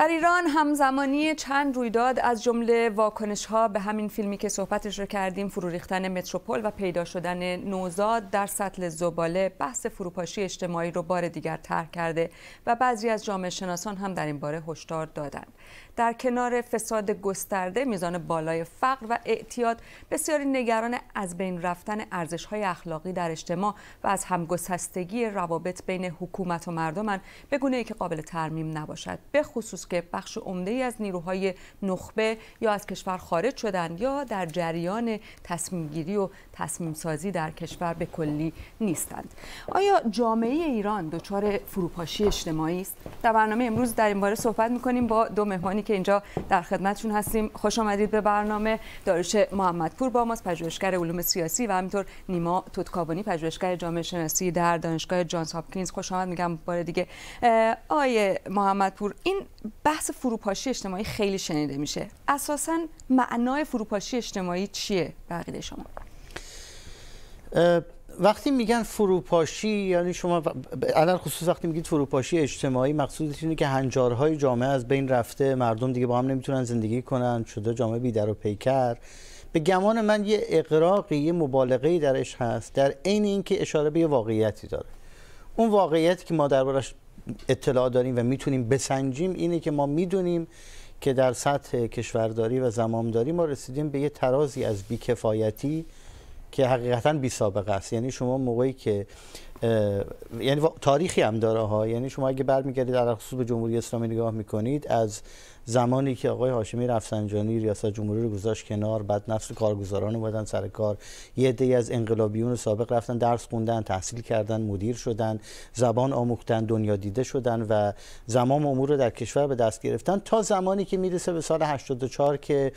در ایران همزمانی چند رویداد از جمله واکنش ها به همین فیلمی که صحبتش رو کردیم فرو ریختن متروپول و پیدا شدن نوزاد در سطل زباله بحث فروپاشی اجتماعی رو بار دیگر طرح کرده و بعضی از جامعه شناسان هم در این باره هشدار دادند در کنار فساد گسترده میزان بالای فقر و اعتیاد بسیاری نگران از بین رفتن ارزش های اخلاقی در اجتماع و از همگسستگی روابط بین حکومت و مردمان به گونه ای که قابل ترمیم نباشد به خصوص که بخش عمده ای از نیروهای نخبه یا از کشور خارج شدند یا در جریان تصمیم و تصمیم در کشور به کلی نیستند آیا جامعه ایران دچار فروپاشی اجتماعی است در برنامه امروز در این باره صحبت می‌کنیم با دو مهمان که اینجا در خدمتشون هستیم خوش آمدید به برنامه داریوش محمدپور با ماست پژوهشگر علوم سیاسی و همینطور نیما توتکاوانی پژوهشگر جامعه شناسی در دانشگاه جانز هاپکینز خوش آمد میگم بار دیگه آیه محمدپور این بحث فروپاشی اجتماعی خیلی شنیده میشه اساسا معنای فروپاشی اجتماعی چیه بقیده شما وقتی میگن فروپاشی یعنی شما الان خصوص وقتی میگید فروپاشی اجتماعی مقصود اینه که هنجارهای جامعه از بین رفته مردم دیگه با هم نمیتونن زندگی کنن شده جامعه بیدر و پیکر به گمان من یه اقراقی یه مبالغه درش هست در عین اینکه اشاره به یه واقعیتی داره اون واقعیتی که ما دربارش اطلاع داریم و میتونیم بسنجیم اینه که ما میدونیم که در سطح کشورداری و زمامداری ما رسیدیم به یه ترازی از بیکفایتی که حقیقتاً بی سابقه است یعنی شما موقعی که یعنی تاریخی هم داره ها یعنی شما اگه برمیگردید در خصوص به جمهوری اسلامی نگاه میکنید از زمانی که آقای هاشمی رفسنجانی ریاست جمهوری رو گذاشت کنار بعد نفس کارگزاران اومدن سر کار یه عده‌ای از انقلابیون سابق رفتن درس خوندن تحصیل کردن مدیر شدن زبان آموختن دنیا دیده شدن و زمان امور رو در کشور به دست گرفتن تا زمانی که میرسه به سال 84 که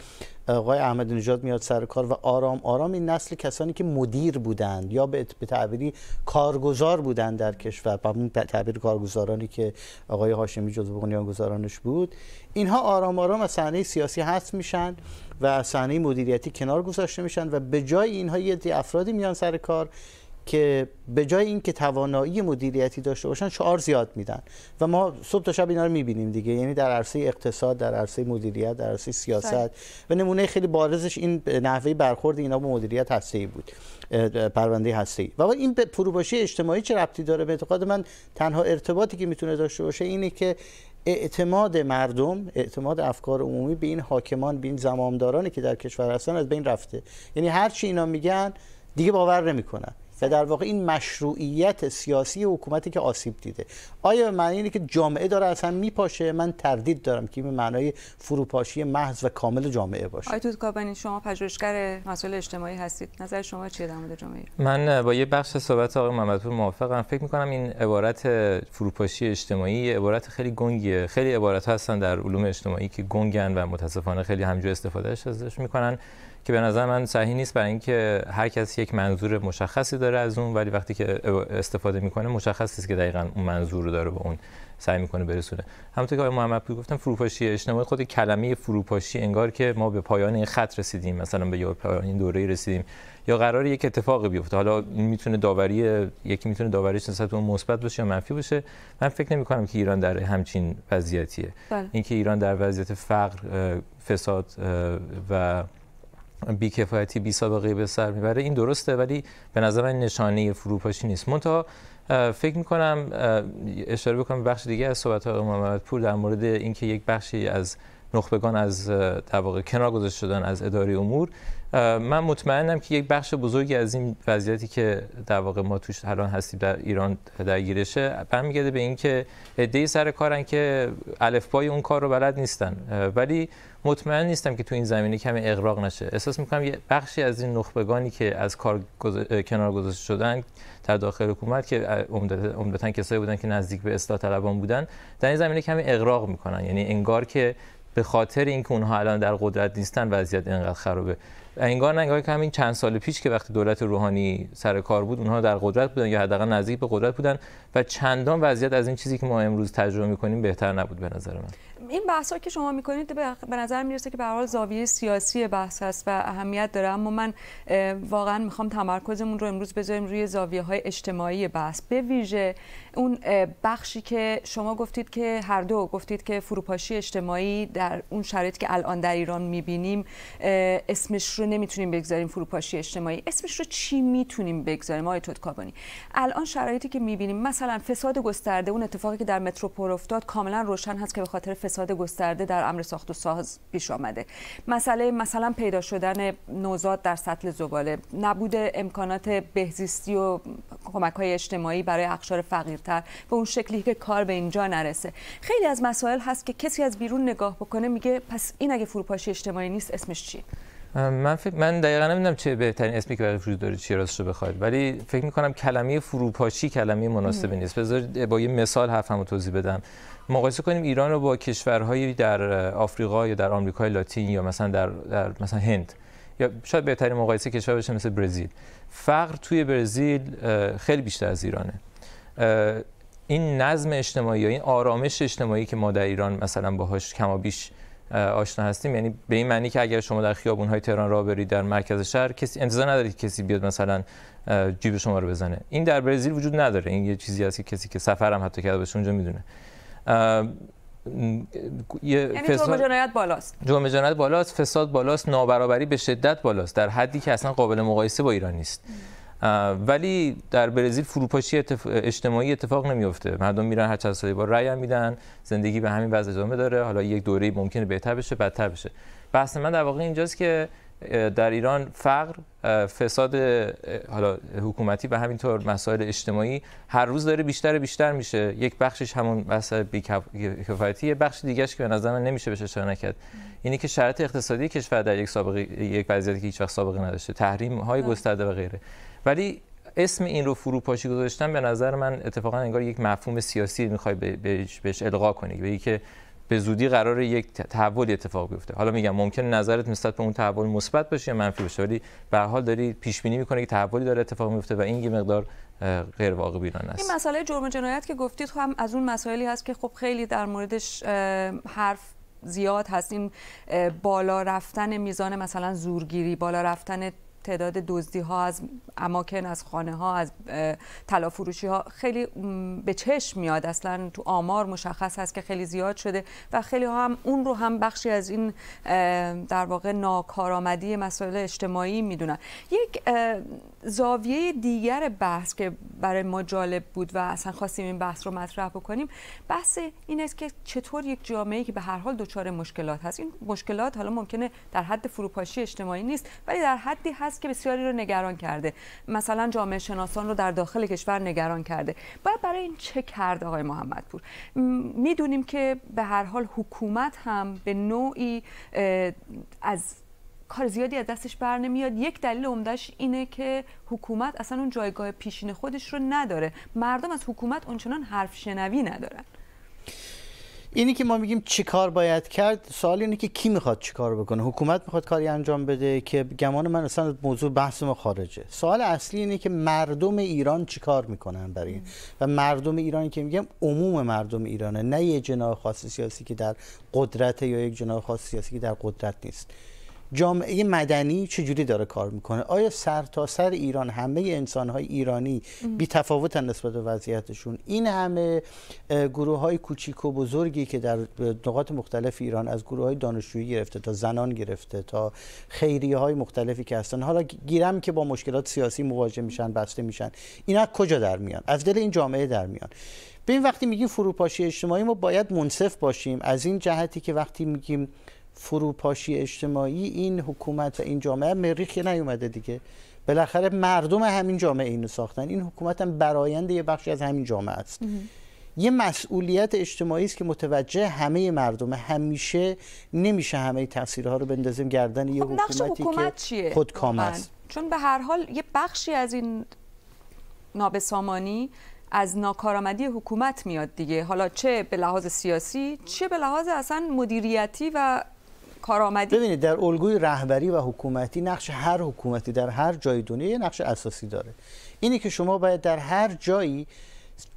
آقای احمد نژاد میاد سر کار و آرام آرام این نسل کسانی که مدیر بودند یا به تعبیری کارگزار کارگزار بودند در کشور با اون تعبیر کارگزارانی که آقای هاشمی جزو بنیانگذارانش بود اینها آرام آرام از صحنه سیاسی هست میشن و صحنه مدیریتی کنار گذاشته میشن و به جای اینها یه افرادی میان سر کار که به جای اینکه توانایی مدیریتی داشته باشن شعار زیاد میدن و ما صبح تا شب اینا رو میبینیم دیگه یعنی در عرصه اقتصاد در عرصه مدیریت در عرصه سیاست و نمونه خیلی بارزش این نحوه برخورد اینا با مدیریت هسته‌ای بود پرونده هسته‌ای و این به اجتماعی چه ربطی داره به اعتقاد من تنها ارتباطی که میتونه داشته باشه اینه که اعتماد مردم اعتماد افکار عمومی به این حاکمان به این زمامدارانی که در کشور هستن از بین رفته یعنی هر چی اینا میگن دیگه باور نمیکنن و در واقع این مشروعیت سیاسی حکومتی که آسیب دیده آیا به معنی اینه که جامعه داره از هم میپاشه من تردید دارم که این معنای فروپاشی محض و کامل جامعه باشه آیتود توت شما پژوهشگر مسئله اجتماعی هستید نظر شما چیه در مورد جامعه من با یه بخش صحبت آقای محمدپور موافقم فکر میکنم این عبارت فروپاشی اجتماعی عبارت خیلی گنگیه خیلی عبارت هستن در علوم اجتماعی که گنگن و متاسفانه خیلی همجور استفادهش ازش میکنن که به نظر من صحیح نیست برای اینکه هر کس یک منظور مشخصی داره از اون ولی وقتی که استفاده میکنه مشخص نیست که دقیقاً اون منظور رو داره به اون سعی میکنه برسونه همونطور که آقای محمدپور گفتن فروپاشی اجتماعی خود کلمه فروپاشی انگار که ما به پایان این خط رسیدیم مثلا به یه پایان این دوره رسیدیم یا قرار یک اتفاقی بیفته حالا میتونه داوری یکی میتونه داوریش نسبت به مثبت باشه یا منفی باشه من فکر نمی کنم که ایران در همچین وضعیتیه بله. اینکه ایران در وضعیت فقر فساد و بیکفایتی بی سابقه به سر میبره این درسته ولی به نظر من نشانه فروپاشی نیست منتها فکر میکنم اشاره بکنم بخش دیگه از صحبت های محمد پور در مورد اینکه یک بخشی از نخبگان از در کنار گذاشته شدن از اداره امور من مطمئنم که یک بخش بزرگی از این وضعیتی که در واقع ما توش الان هستیم در ایران درگیرشه برمیگرده به اینکه عده‌ای سر کارن که الفبای اون کار رو بلد نیستن ولی مطمئن نیستم که تو این زمینه کمی اغراق نشه احساس میکنم یه بخشی از این نخبگانی که از کار کنار گذاشته شدن در داخل حکومت که عمدتاً کسایی بودن که نزدیک به اصلاح طلبان بودن در این زمینه کمی اغراق میکنن یعنی انگار که به خاطر اینکه اونها الان در قدرت نیستن وضعیت اینقدر خرابه انگار نگاه که همین چند سال پیش که وقتی دولت روحانی سر کار بود اونها در قدرت بودن یا حداقل نزدیک به قدرت بودن و چندان وضعیت از این چیزی که ما امروز تجربه میکنیم بهتر نبود به نظر من این ها که شما میکنید به نظر میرسه که به حال زاویه سیاسی بحث هست و اهمیت داره اما من واقعا میخوام تمرکزمون رو امروز بذاریم روی زاویه های اجتماعی بحث به ویژه اون بخشی که شما گفتید که هر دو گفتید که فروپاشی اجتماعی در اون شرایطی که الان در ایران میبینیم اسمش رو نمیتونیم بگذاریم فروپاشی اجتماعی اسمش رو چی میتونیم بگذاریم آقای کابانی. الان شرایطی که میبینیم مثلا فساد گسترده اون اتفاقی که در متروپول افتاد کاملا روشن هست که به خاطر فساد فساد گسترده در امر ساخت و ساز پیش آمده مسئله مثلا پیدا شدن نوزاد در سطل زباله نبود امکانات بهزیستی و کمک های اجتماعی برای اقشار فقیرتر به اون شکلی که کار به اینجا نرسه خیلی از مسائل هست که کسی از بیرون نگاه بکنه میگه پس این اگه فروپاشی اجتماعی نیست اسمش چی؟ من فکر من دقیقا نمیدونم چه بهترین اسمی که برای وجود داره چی راست رو بخواید ولی فکر کنم کلمه فروپاشی کلمه مناسبی نیست بذار با یه مثال حرفمو توضیح بدم مقایسه کنیم ایران رو با کشورهایی در آفریقا یا در آمریکای لاتین یا مثلا در, در مثلا هند یا شاید بهترین مقایسه کشور بشه مثل برزیل فقر توی برزیل خیلی بیشتر از ایرانه این نظم اجتماعی یا این آرامش اجتماعی که ما در ایران مثلا باهاش بیش آشنا هستیم یعنی به این معنی که اگر شما در خیابون‌های تهران راه برید در مرکز شهر کسی انتظار ندارید کسی بیاد مثلا جیب شما رو بزنه این در برزیل وجود نداره این یه چیزی هست که کسی که سفرم حتی کرده باشه اونجا میدونه یه فساد... جنایت بالاست جرم جنایت بالاست فساد بالاست نابرابری به شدت بالاست در حدی که اصلا قابل مقایسه با ایران نیست ولی در برزیل فروپاشی اجتماعی اتفاق نمیفته مردم میرن هر چند سالی با رأی هم میدن زندگی به همین وضع ادامه داره حالا یک دوره ممکنه بهتر بشه بدتر بشه بحث من در واقع اینجاست که در ایران فقر فساد حالا حکومتی و همینطور مسائل اجتماعی هر روز داره بیشتر بیشتر میشه یک بخشش همون بحث بیکفایتی یه بخش دیگهش که به نظر من نمیشه بهش اشاره نکرد اینی که شرط اقتصادی کشور در یک سابقه یک وضعیتی که هیچ وقت سابقه نداشته تحریم های بله. گسترده و غیره ولی اسم این رو فروپاشی گذاشتن به نظر من اتفاقا انگار یک مفهوم سیاسی میخوای بهش القا کنی به که به زودی قرار یک تحول اتفاق بیفته حالا میگم ممکن نظرت نسبت به اون تحول مثبت باشه یا منفی باشه ولی به حال داری پیش بینی میکنه که تحولی داره اتفاق میفته و این یه مقدار غیر واقع بینانه است این مسئله جرم جنایت که گفتید خب هم از اون مسائلی هست که خب خیلی در موردش حرف زیاد هست این بالا رفتن میزان مثلا زورگیری بالا رفتن تعداد دزدی ها از اماکن از خانه ها از تلافروشی ها خیلی به چشم میاد اصلا تو آمار مشخص هست که خیلی زیاد شده و خیلی ها هم اون رو هم بخشی از این در واقع ناکارآمدی مسائل اجتماعی میدونن یک زاویه دیگر بحث که برای ما جالب بود و اصلا خواستیم این بحث رو مطرح بکنیم بحث این است که چطور یک جامعه که به هر حال دچار مشکلات هست این مشکلات حالا ممکنه در حد فروپاشی اجتماعی نیست ولی در حدی هست که بسیاری رو نگران کرده مثلا جامعه شناسان رو در داخل کشور نگران کرده باید برای این چه کرد آقای محمدپور میدونیم که به هر حال حکومت هم به نوعی از کار زیادی از دستش بر نمیاد یک دلیل عمدش اینه که حکومت اصلا اون جایگاه پیشین خودش رو نداره مردم از حکومت اونچنان حرف شنوی ندارن اینی که ما میگیم چی کار باید کرد سوال اینه که کی میخواد چی کار بکنه حکومت میخواد کاری انجام بده که گمان من اصلا موضوع بحث ما خارجه سوال اصلی اینه که مردم ایران چی کار میکنن برای این و مردم ایرانی که میگم عموم مردم ایرانه نه یه جناح خاص سیاسی که در قدرت یا یک جناح خاص سیاسی که در قدرت نیست جامعه مدنی چجوری داره کار میکنه آیا سر تا سر ایران همه انسانهای ایرانی بی تفاوت نسبت به وضعیتشون این همه گروه های کوچیک و بزرگی که در نقاط مختلف ایران از گروه های دانشجویی گرفته تا زنان گرفته تا خیریه های مختلفی که هستن حالا گیرم که با مشکلات سیاسی مواجه میشن بسته میشن اینا کجا در میان از دل این جامعه در میان ببین وقتی میگیم فروپاشی اجتماعی ما باید منصف باشیم از این جهتی که وقتی میگیم فروپاشی اجتماعی این حکومت و این جامعه مریخی نیومده دیگه بالاخره مردم همین جامعه اینو ساختن این حکومت هم برایند یه بخشی از همین جامعه است یه مسئولیت اجتماعی است که متوجه همه مردم همیشه نمیشه همه تاثیرها رو بندازیم گردن یه خب حکومتی حکومت که چیه؟ خودکام است چون به هر حال یه بخشی از این نابسامانی از ناکارآمدی حکومت میاد دیگه حالا چه به لحاظ سیاسی چه به لحاظ اصلا مدیریتی و کارآمدی ببینید در الگوی رهبری و حکومتی نقش هر حکومتی در هر جای دنیا یه نقش اساسی داره اینی که شما باید در هر جایی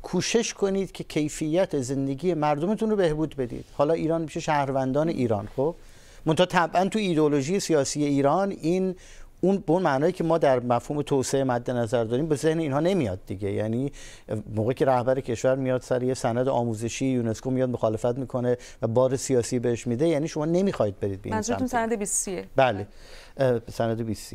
کوشش کنید که کیفیت زندگی مردمتون رو بهبود بدید حالا ایران میشه شهروندان ایران خب منتها طبعا تو ایدولوژی سیاسی ایران این اون به اون معنایی که ما در مفهوم توسعه مد نظر داریم به ذهن اینها نمیاد دیگه یعنی موقعی که رهبر کشور میاد سر یه سند آموزشی یونسکو میاد مخالفت میکنه و بار سیاسی بهش میده یعنی شما نمیخواید برید ببینید منظورتون سند 20 بله سند 20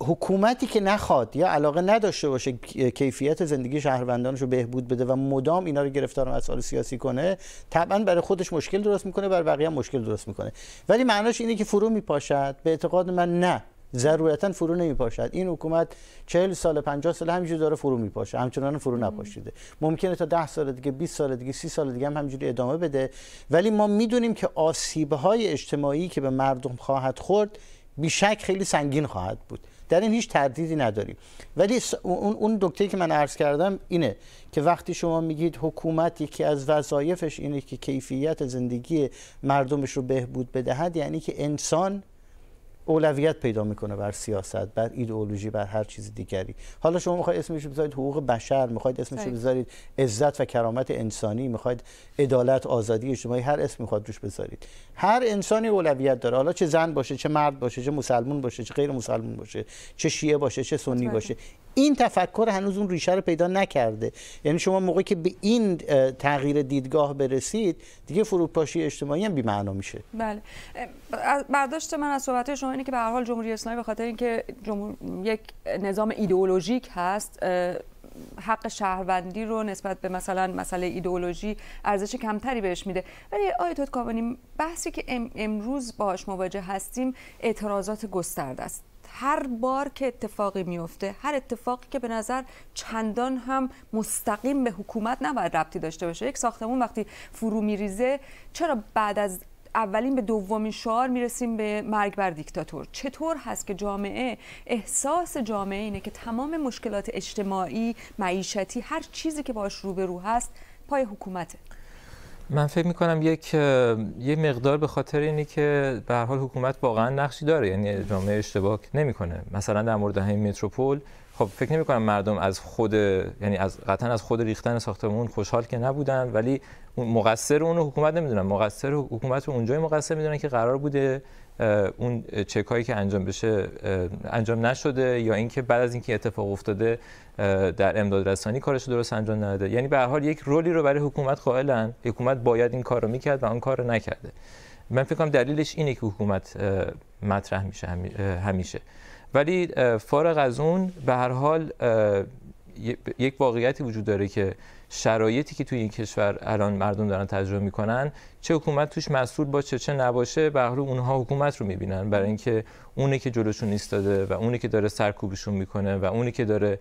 حکومتی که نخواد یا علاقه نداشته باشه کیفیت زندگی شهروندانش رو بهبود بده و مدام اینا رو گرفتار مسائل سیاسی کنه طبعا برای خودش مشکل درست میکنه برای بقیه هم مشکل درست میکنه ولی معناش اینه که فرو میپاشد به اعتقاد من نه ضرورتا فرو نمیپاشد این حکومت 40 سال 50 سال همینجوری داره فرو میپاشه همچنان فرو نپاشیده ممکنه تا 10 سال دیگه 20 سال دیگه 30 سال دیگه هم همینجوری ادامه بده ولی ما میدونیم که آسیب های اجتماعی که به مردم خواهد خورد بیشک خیلی سنگین خواهد بود در این هیچ تردیدی نداریم ولی اون اون دکتری که من عرض کردم اینه که وقتی شما میگید حکومت یکی از وظایفش اینه که کیفیت زندگی مردمش رو بهبود بدهد یعنی که انسان اولویت پیدا میکنه بر سیاست بر ایدئولوژی بر هر چیز دیگری حالا شما میخواید اسمش بذارید حقوق بشر میخواید اسمش بذارید عزت و کرامت انسانی میخواید عدالت آزادی اجتماعی هر اسم میخواد روش بذارید هر انسانی اولویت داره حالا چه زن باشه چه مرد باشه چه مسلمون باشه چه غیر مسلمون باشه چه شیعه باشه چه سنی باشه این تفکر هنوز اون ریشه رو پیدا نکرده یعنی شما موقعی که به این تغییر دیدگاه برسید دیگه فروپاشی اجتماعی هم بی‌معنا میشه بله برداشت من از صحبت شما اینه که به هر حال جمهوری اسلامی به خاطر اینکه یک نظام ایدئولوژیک هست حق شهروندی رو نسبت به مثلا مسئله ایدئولوژی ارزش کمتری بهش میده ولی آیتوت کاوانی بحثی که امروز باهاش مواجه هستیم اعتراضات گسترده است هر بار که اتفاقی میفته هر اتفاقی که به نظر چندان هم مستقیم به حکومت نباید ربطی داشته باشه یک ساختمون وقتی فرو میریزه چرا بعد از اولین به دومین شعار میرسیم به مرگ بر دیکتاتور چطور هست که جامعه احساس جامعه اینه که تمام مشکلات اجتماعی معیشتی هر چیزی که باش روبرو هست پای حکومته من فکر می کنم یک یه مقدار به خاطر اینی که به هر حال حکومت واقعا نقشی داره یعنی جامعه اشتباه نمیکنه مثلا در مورد همین متروپول خب فکر نمی کنم مردم از خود یعنی از قطعا از خود ریختن ساختمون خوشحال که نبودن ولی مقصر اون حکومت نمیدونن مقصر حکومت رو اونجای مقصر میدونن که قرار بوده اون چکایی که انجام بشه انجام نشده یا اینکه بعد از اینکه اتفاق افتاده در امداد رسانی کارش درست انجام نداده یعنی به هر حال یک رولی رو برای حکومت قائلن حکومت باید این کار رو میکرد و آن کار رو نکرده من فکر کنم دلیلش اینه که حکومت مطرح میشه همیشه ولی فارغ از اون به هر حال یک واقعیتی وجود داره که شرایطی که توی این کشور الان مردم دارن تجربه میکنن چه حکومت توش مسئول باشه چه نباشه به اونها حکومت رو میبینن برای اینکه اونی که جلوشون ایستاده و اونی که داره سرکوبشون میکنه و اونی که داره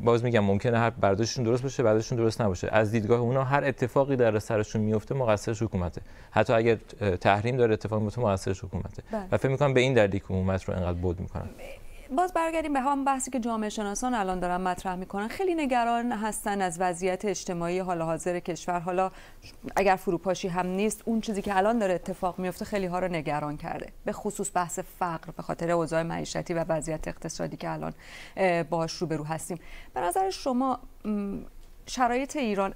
باز میگم ممکنه هر برداشتشون درست باشه برداشتشون درست نباشه از دیدگاه اونها هر اتفاقی در سرشون میفته مقصرش حکومته حتی اگر تحریم داره اتفاق میفته مقصرش حکومته بله. و فکر میکنم به این دلیل که حکومت رو انقدر بود میکنن باز برگردیم به هم بحثی که جامعه شناسان الان دارن مطرح میکنن خیلی نگران هستن از وضعیت اجتماعی حال حاضر کشور حالا اگر فروپاشی هم نیست اون چیزی که الان داره اتفاق میفته خیلی ها رو نگران کرده به خصوص بحث فقر به خاطر اوضاع معیشتی و وضعیت اقتصادی که الان به رو هستیم به نظر شما شرایط ایران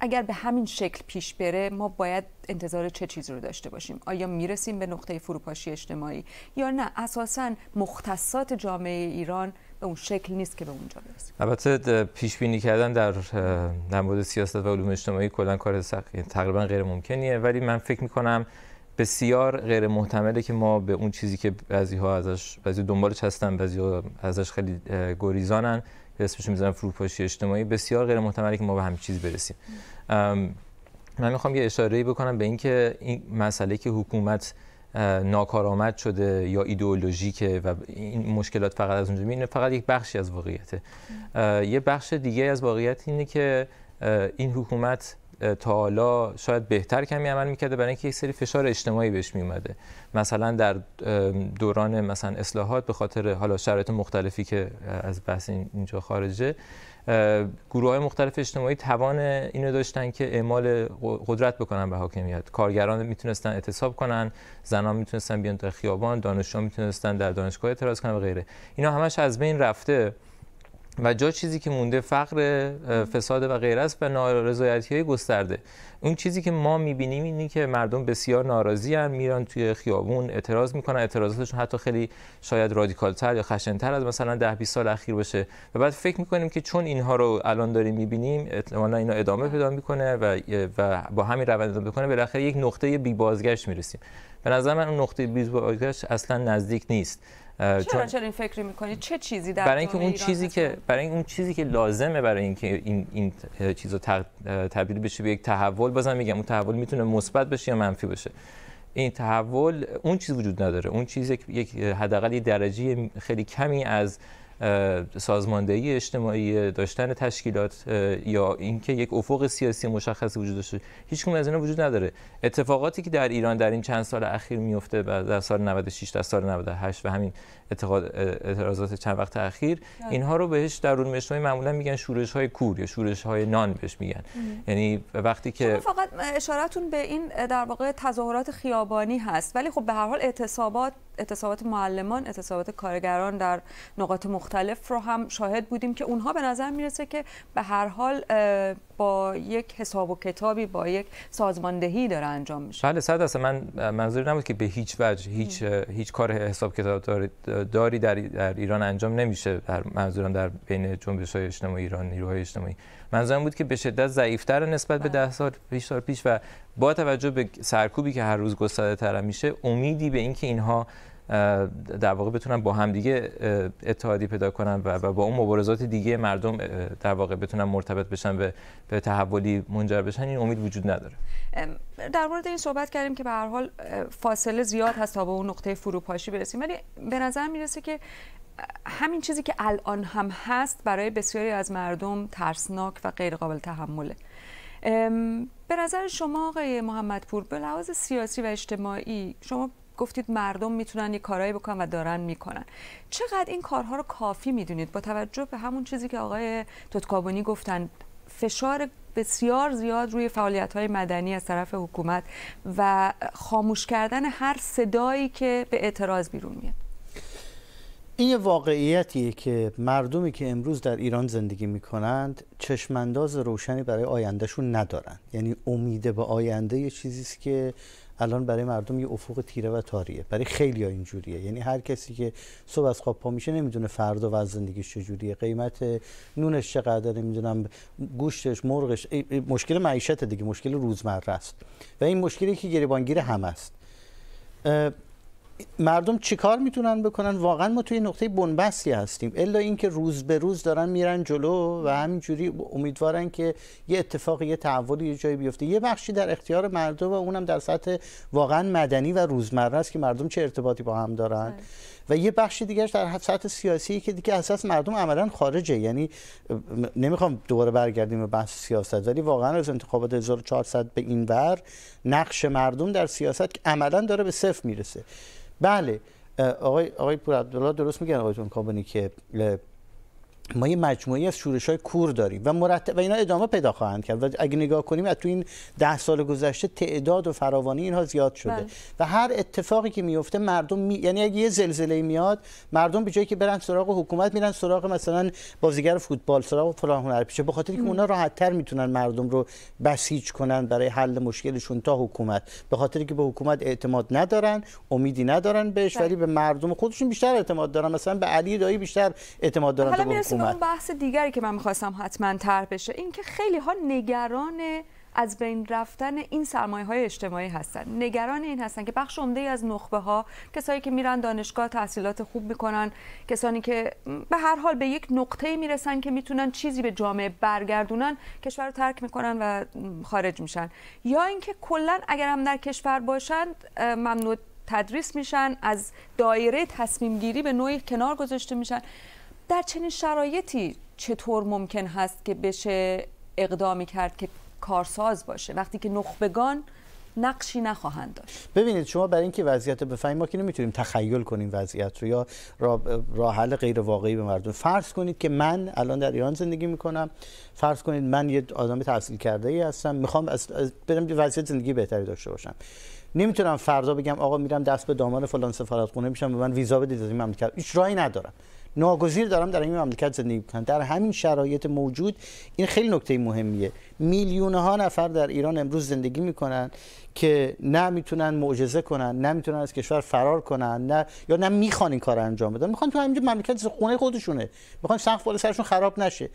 اگر به همین شکل پیش بره ما باید انتظار چه چیزی رو داشته باشیم آیا میرسیم به نقطه فروپاشی اجتماعی یا نه اساسا مختصات جامعه ایران به اون شکل نیست که به اونجا برسیم البته پیش بینی کردن در نمود سیاست و علوم اجتماعی کلا کار تقریبا غیر ممکنیه ولی من فکر می کنم بسیار غیر محتمله که ما به اون چیزی که بعضی ها ازش بعضی دنبالش هستن بعضی ازش خیلی گریزانن اسمش میذارم فروپاشی اجتماعی بسیار غیر محتمله که ما به همین چیز برسیم من میخوام یه اشاره بکنم به اینکه این مسئله که حکومت ناکارآمد شده یا ایدئولوژیکه و این مشکلات فقط از اونجا میینه فقط یک بخشی از واقعیته یه بخش دیگه از واقعیت اینه که این حکومت تا حالا شاید بهتر کمی عمل میکرده برای اینکه یک سری فشار اجتماعی بهش میومده مثلا در دوران مثلا اصلاحات به خاطر حالا شرایط مختلفی که از بحث اینجا خارجه گروه های مختلف اجتماعی توان اینو داشتن که اعمال قدرت بکنن به حاکمیت کارگران میتونستن اعتصاب کنن زنان میتونستن بیان در خیابان دانشجو میتونستن در دانشگاه اعتراض کنن و غیره اینا همش از بین رفته و جا چیزی که مونده فقر فساد و غیر است به نارضایتی های گسترده اون چیزی که ما میبینیم اینه که مردم بسیار ناراضی هن میرن توی خیابون اعتراض میکنن اعتراضاتشون حتی خیلی شاید رادیکالتر یا تر از مثلا ده بیس سال اخیر باشه و بعد فکر میکنیم که چون اینها رو الان داریم میبینیم اتمالا اینا ادامه پیدا میکنه و, و با همین روند ادامه بکنه بالاخره یک نقطه بی بازگشت میرسیم به نظر من اون نقطه بی بازگشت اصلا نزدیک نیست چرا چرا این فکر میکنید چه چیزی در برای اینکه اون چیزی که برای اون چیزی که لازمه برای اینکه این این چیزو تبدیل بشه به یک تحول بازم میگم اون تحول میتونه مثبت بشه یا منفی بشه این تحول اون چیز وجود نداره اون چیز یک حداقل درجه خیلی کمی از سازماندهی اجتماعی داشتن تشکیلات یا اینکه یک افق سیاسی مشخصی وجود داشته هیچ از اینا وجود نداره اتفاقاتی که در ایران در این چند سال اخیر میفته در سال 96 در سال 98 و همین اعتراضات چند وقت اخیر بله. اینها رو بهش در اون معمولا میگن شورش های کور یا شورش های نان بهش میگن یعنی وقتی که فقط اشارتون به این در واقع تظاهرات خیابانی هست ولی خب به هر حال اعتصابات اعتصابات معلمان اعتصابات کارگران در نقاط مختلف رو هم شاهد بودیم که اونها به نظر میرسه که به هر حال با یک حساب و کتابی با یک سازماندهی داره انجام میشه بله صد اصلا من منظور نبود که به هیچ وجه هیچ هیچ کار حساب کتاب داری در, در ایران انجام نمیشه در منظورم در بین جنبش های اجتماعی ایران نیروهای اجتماعی منظورم بود که به شدت ضعیفتر نسبت به بله. ده سال پیش سال پیش و با توجه به سرکوبی که هر روز گسترده تر میشه امیدی به اینکه اینها در واقع بتونن با همدیگه اتحادی پیدا کنن و با اون مبارزات دیگه مردم در واقع بتونن مرتبط بشن به تحولی منجر بشن این امید وجود نداره در مورد این صحبت کردیم که به هر حال فاصله زیاد هست تا به اون نقطه فروپاشی برسیم ولی به نظر میرسه که همین چیزی که الان هم هست برای بسیاری از مردم ترسناک و غیر قابل تحمله به نظر شما آقای محمدپور به لحاظ سیاسی و اجتماعی شما گفتید مردم میتونن یه کارهایی بکنن و دارن میکنن چقدر این کارها رو کافی میدونید با توجه به همون چیزی که آقای توتکابونی گفتن فشار بسیار زیاد روی فعالیت های مدنی از طرف حکومت و خاموش کردن هر صدایی که به اعتراض بیرون میاد این واقعیتیه که مردمی که امروز در ایران زندگی میکنند چشمانداز روشنی برای آیندهشون ندارن یعنی امید به آینده یه چیزیست که الان برای مردم یه افق تیره و تاریه برای خیلی ها اینجوریه یعنی هر کسی که صبح از خواب پا میشه نمیدونه فردا و زندگیش چجوریه قیمت نونش چقدر نمیدونم گوشتش مرغش مشکل معیشت دیگه مشکل روزمره است و این مشکلی که گریبانگیر هم است مردم چیکار میتونن بکنن واقعا ما توی نقطه بنبستی هستیم الا اینکه روز به روز دارن میرن جلو و همینجوری امیدوارن که یه اتفاق یه تحولی یه جایی بیفته یه بخشی در اختیار مردم و اونم در سطح واقعا مدنی و روزمره است که مردم چه ارتباطی با هم دارن بله. و یه بخش دیگه در سطح سیاسی که دیگه اساس مردم عملا خارجه یعنی نمیخوام دوباره برگردیم به بحث سیاست ولی واقعا از انتخابات 1400 به این ور نقش مردم در سیاست که عملا داره به صفر میرسه بله آقای آقای پور عبدالله درست میگن آقای کابونی که ما یه مجموعه از شورش های کور داریم و مرتب و اینا ادامه پیدا خواهند کرد و اگه نگاه کنیم از تو این ده سال گذشته تعداد و فراوانی اینها زیاد شده بله. و هر اتفاقی که میفته مردم می... یعنی اگه یه زلزله میاد مردم به جایی که برن سراغ حکومت میرن سراغ مثلا بازیگر فوتبال سراغ فلان پیشه به خاطر که اونا تر میتونن مردم رو بسیج کنن برای حل مشکلشون تا حکومت به خاطر که به حکومت اعتماد ندارن امیدی ندارن بهش بله. ولی به مردم خودشون بیشتر اعتماد دارن مثلا به علی دایی بیشتر اعتماد دارن اومد بحث دیگری که من میخواستم حتما تر بشه این که خیلی ها نگران از بین رفتن این سرمایه های اجتماعی هستن نگران این هستن که بخش عمده از نخبه ها کسایی که میرن دانشگاه تحصیلات خوب میکنن کسانی که به هر حال به یک نقطه میرسن که میتونن چیزی به جامعه برگردونن کشور رو ترک میکنن و خارج میشن یا اینکه کلا اگر هم در کشور باشند ممنوع تدریس میشن از دایره تصمیم گیری به نوعی کنار گذاشته میشن در چنین شرایطی چطور ممکن هست که بشه اقدامی کرد که کارساز باشه وقتی که نخبگان نقشی نخواهند داشت ببینید شما برای اینکه وضعیت رو بفهمیم ما که نمیتونیم تخیل کنیم وضعیت رو یا راه حل غیر واقعی به مردم فرض کنید که من الان در ایران زندگی میکنم فرض کنید من یه آدم تحصیل کرده ای هستم میخوام از برم وضعیت زندگی بهتری داشته باشم نمیتونم فردا بگم آقا میرم دست به دامان فلان سفارتخونه میشم به من ویزا بدید از این مملکت هیچ راهی ندارم ناگزیر دارم در این مملکت زندگی میکنم در همین شرایط موجود این خیلی نکته مهمیه میلیون ها نفر در ایران امروز زندگی میکنن که نه میتونن معجزه کنن نه میتونن از کشور فرار کنن نه یا نه میخوان این کار انجام بدن میخوان تو همینجا مملکت خونه خودشونه میخوان سقف بالا سرشون خراب نشه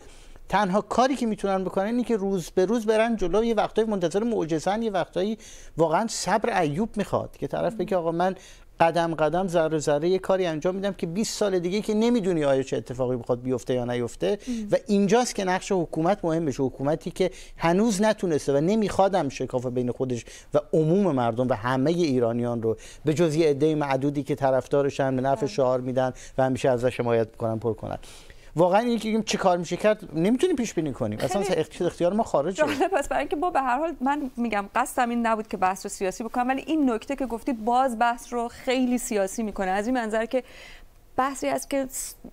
تنها کاری که میتونن بکنن اینه که روز به روز برن جلو یه وقتایی منتظر معجزن یه وقتایی واقعا صبر ایوب میخواد که طرف بگه آقا من قدم قدم ذره ذره یه کاری انجام میدم که 20 سال دیگه که نمیدونی آیا چه اتفاقی بخواد بیفته یا نیفته و اینجاست که نقش حکومت مهم بشه حکومتی که هنوز نتونسته و نمیخوادم شکاف بین خودش و عموم مردم و همه ایرانیان رو به جز عده معدودی که طرفدارشن به نفع شعار میدن و همیشه ازش حمایت میکنن پر کنن واقعا اینکه که چه کار میشه کرد نمیتونیم پیش بینی کنیم اصلا اختیار ما خارج شده پس برای اینکه با به هر حال من میگم قصدم این نبود که بحث رو سیاسی بکنم ولی این نکته که گفتی باز بحث رو خیلی سیاسی میکنه از این منظر که بحثی است که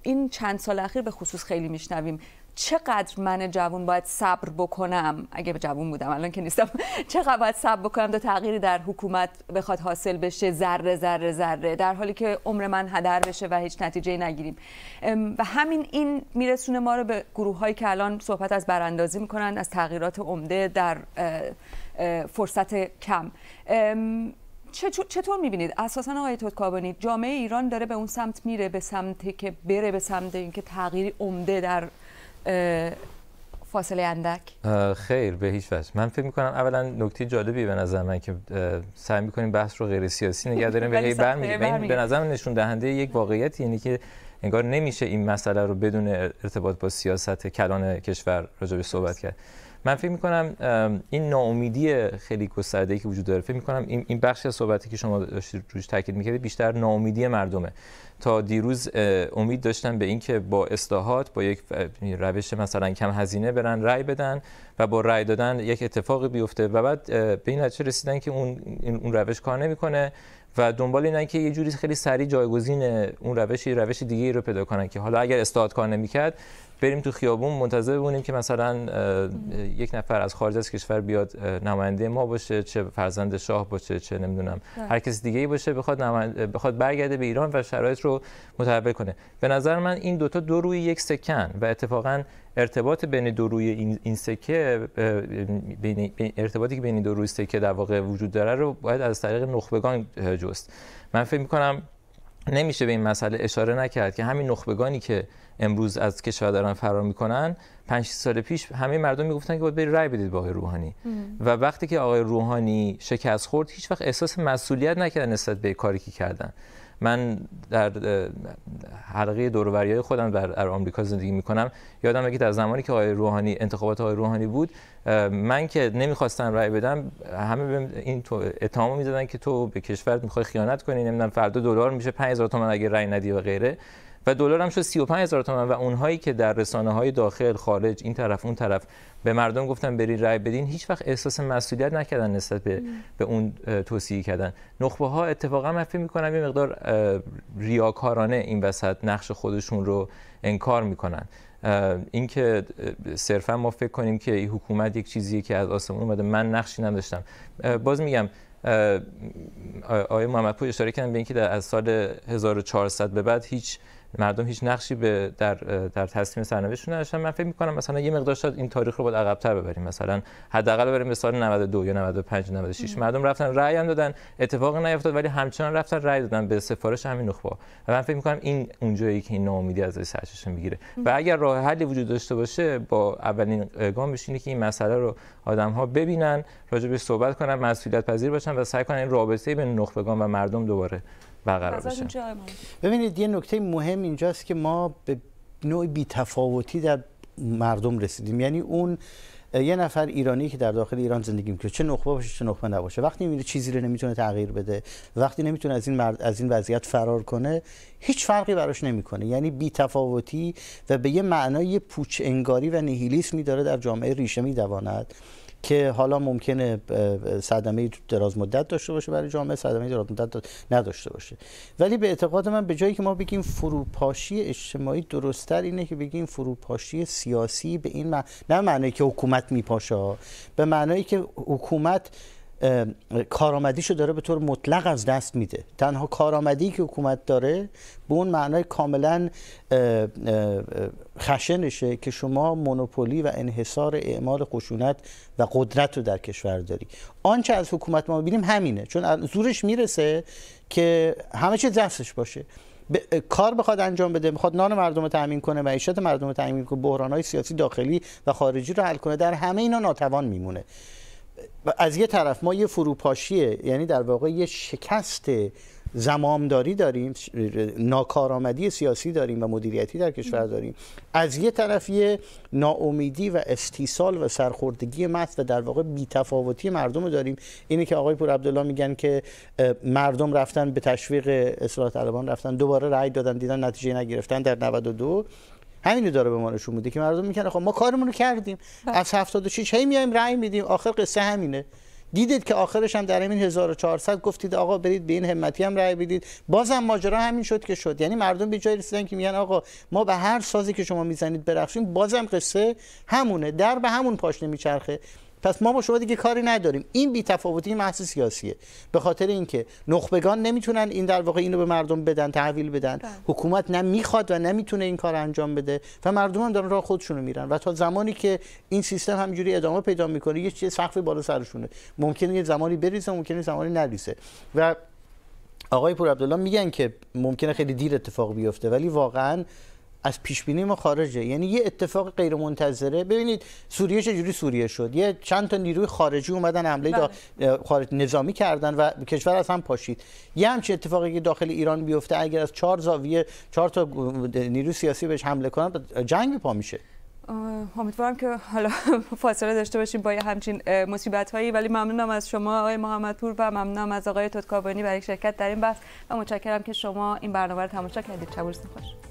این چند سال اخیر به خصوص خیلی میشنویم چقدر من جوون باید صبر بکنم اگه جوون بودم الان که نیستم چقدر باید صبر بکنم تا تغییری در حکومت بخواد حاصل بشه ذره ذره ذره در حالی که عمر من هدر بشه و هیچ نتیجه نگیریم و همین این میرسونه ما رو به گروه هایی که الان صحبت از براندازی میکنن از تغییرات عمده در فرصت کم چطور میبینید اساسا آقای توتکابانی جامعه ایران داره به اون سمت میره به سمتی که بره به سمت اینکه تغییری عمده در فاصله اندک خیر به هیچ وجه من فکر میکنم اولا نکته جالبی به نظر من که سعی میکنیم بحث رو غیر سیاسی نگه داریم ولی برمیگردیم به نظر نشون دهنده یک واقعیت یعنی که انگار نمیشه این مسئله رو بدون ارتباط با سیاست کلان کشور راجع به صحبت کرد من فکر میکنم این ناامیدی خیلی گسترده‌ای که وجود داره فکر میکنم این بخشی از صحبتی که شما داشتید روش تاکید میکردید بیشتر ناامیدی مردمه تا دیروز امید داشتن به اینکه با اصلاحات با یک روش مثلا کم هزینه برن رای بدن و با رای دادن یک اتفاقی بیفته و بعد به این نتیجه رسیدن که اون اون روش کار نمیکنه و دنبال اینن که یه جوری خیلی سریع جایگزین اون روشی روش دیگه ای رو پیدا کنن که حالا اگر استاد کار نمیکرد بریم تو خیابون منتظر بمونیم که مثلا یک نفر از خارج از کشور بیاد نماینده ما باشه چه فرزند شاه باشه چه نمیدونم بله. هر کسی دیگه ای باشه بخواد بخواد برگرده به ایران و شرایط رو متحول کنه به نظر من این دوتا دو روی یک سکن و اتفاقا ارتباط بین دو روی این سکه بین ارتباطی که بین دو روی سکه در واقع وجود داره رو باید از طریق نخبگان جست من فکر میکنم نمیشه به این مسئله اشاره نکرد که همین نخبگانی که امروز از کشور دارن فرار میکنن 5 سال پیش همه مردم میگفتن که باید برید رای بدید با آقای روحانی و وقتی که آقای روحانی شکست خورد هیچ وقت احساس مسئولیت نکردن نسبت به کاری که کردن من در حلقه دوروریای خودم در آمریکا زندگی میکنم یادم میاد که در زمانی که آقای روحانی انتخابات آقای روحانی بود من که نمیخواستم رأی بدم همه به این تو اتهام میزدن که تو به کشورت میخوای خیانت کنی نمیدونم فردا دلار میشه 5000 تومان اگه رأی ندی و غیره و دلار هم شد 35 هزار تومن و اونهایی که در رسانه های داخل خارج این طرف اون طرف به مردم گفتن برین رای بدین هیچ وقت احساس مسئولیت نکردن نسبت به, به اون توصیه کردن نخبه ها اتفاقا من می میکنم یه مقدار ریاکارانه این وسط نقش خودشون رو انکار میکنن اینکه صرفا ما فکر کنیم که این حکومت یک چیزیه که از آسمون اومده من نقشی نداشتم باز میگم آقای محمدپور اشاره کردن به اینکه در از سال 1400 به بعد هیچ مردم هیچ نقشی به در در تصمیم سرنوشتشون نداشتن من فکر می‌کنم مثلا یه مقدار شاید این تاریخ رو باید عقب‌تر ببریم مثلا حداقل بریم به سال 92 یا 95 96 مردم رفتن رأی هم دادن اتفاق نیفتاد ولی همچنان رفتن رأی دادن به سفارش همین نخبه و من فکر می‌کنم این اونجایی که این ناامیدی از سرچش میگیره و اگر راه حلی وجود داشته باشه با اولین گامش اینه که این مسئله رو آدم‌ها ببینن راجع به صحبت کنن مسئولیت پذیر باشن و سعی کنن این رابطه بین نخبگان و مردم دوباره برقرار بشه ببینید یه نکته مهم اینجاست که ما به نوع بیتفاوتی در مردم رسیدیم یعنی اون یه نفر ایرانی که در داخل ایران زندگی میکنه چه نخبه باشه چه نخبه نباشه وقتی میره چیزی رو نمیتونه تغییر بده وقتی نمیتونه از این از این وضعیت فرار کنه هیچ فرقی براش نمیکنه یعنی بی تفاوتی و به یه معنای پوچ انگاری و نهیلیسمی داره در جامعه ریشه میدواند که حالا ممکنه صدمه دراز مدت داشته باشه برای جامعه صدمه دراز مدت نداشته باشه ولی به اعتقاد من به جایی که ما بگیم فروپاشی اجتماعی درستتر اینه که بگیم فروپاشی سیاسی به این معنی نه معنی که حکومت میپاشه به معنی که حکومت کارآمدیشو داره به طور مطلق از دست میده تنها کارآمدی که حکومت داره به اون معنای کاملا خشنشه که شما مونوپولی و انحصار اعمال خشونت و قدرت رو در کشور داری آنچه از حکومت ما ببینیم همینه چون زورش میرسه که همه چیز دستش باشه کار بخواد انجام بده میخواد نان مردم رو تامین کنه معیشت مردم رو تامین کنه بحران های سیاسی داخلی و خارجی رو حل کنه در همه اینا ناتوان میمونه از یه طرف ما یه فروپاشیه یعنی در واقع یه شکست زمامداری داریم ناکارآمدی سیاسی داریم و مدیریتی در کشور داریم از یه طرف یه ناامیدی و استیصال و سرخوردگی مست و در واقع بیتفاوتی مردم رو داریم اینه که آقای پور عبدالله میگن که مردم رفتن به تشویق اصلاح طلبان رفتن دوباره رأی دادن دیدن نتیجه نگرفتن در 92 همینو داره به ما نشون میده که مردم میکنه خب ما کارمون رو کردیم بله. از 76 هی میایم رأی میدیم آخر قصه همینه دیدید که آخرش هم در همین 1400 گفتید آقا برید به این همتی هم رأی بدید بازم ماجرا همین شد که شد یعنی مردم به جای رسیدن که میگن آقا ما به هر سازی که شما میزنید برخشیم بازم قصه همونه در به همون پاش نمیچرخه پس ما با شما دیگه کاری نداریم این بی تفاوتی محض سیاسیه به خاطر اینکه نخبگان نمیتونن این در واقع اینو به مردم بدن تحویل بدن بله. حکومت نه میخواد و نمیتونه این کار انجام بده و مردم هم دارن راه خودشونو میرن و تا زمانی که این سیستم همجوری ادامه پیدا میکنه یه چیز سقف بالا سرشونه ممکنه یه زمانی بریزه ممکنه زمانی نریزه و آقای پور عبدالله میگن که ممکنه خیلی دیر اتفاق بیفته ولی واقعا از پیش بینی ما خارجه یعنی یه اتفاق غیر منتظره ببینید سوریه چجوری سوریه شد یه چند تا نیروی خارجی اومدن حمله بله. خارج نظامی کردن و کشور از هم پاشید یه همچین اتفاقی که داخل ایران بیفته اگر از چهار زاویه چهار تا نیروی سیاسی بهش حمله کنن جنگ پا میشه امیدوارم که حالا فاصله داشته باشیم با همچین مصیبت هایی ولی ممنونم از شما آقای محمدپور و ممنونم از آقای تودکابانی برای شرکت در این بحث و متشکرم که شما این برنامه رو تماشا کردید شب خوش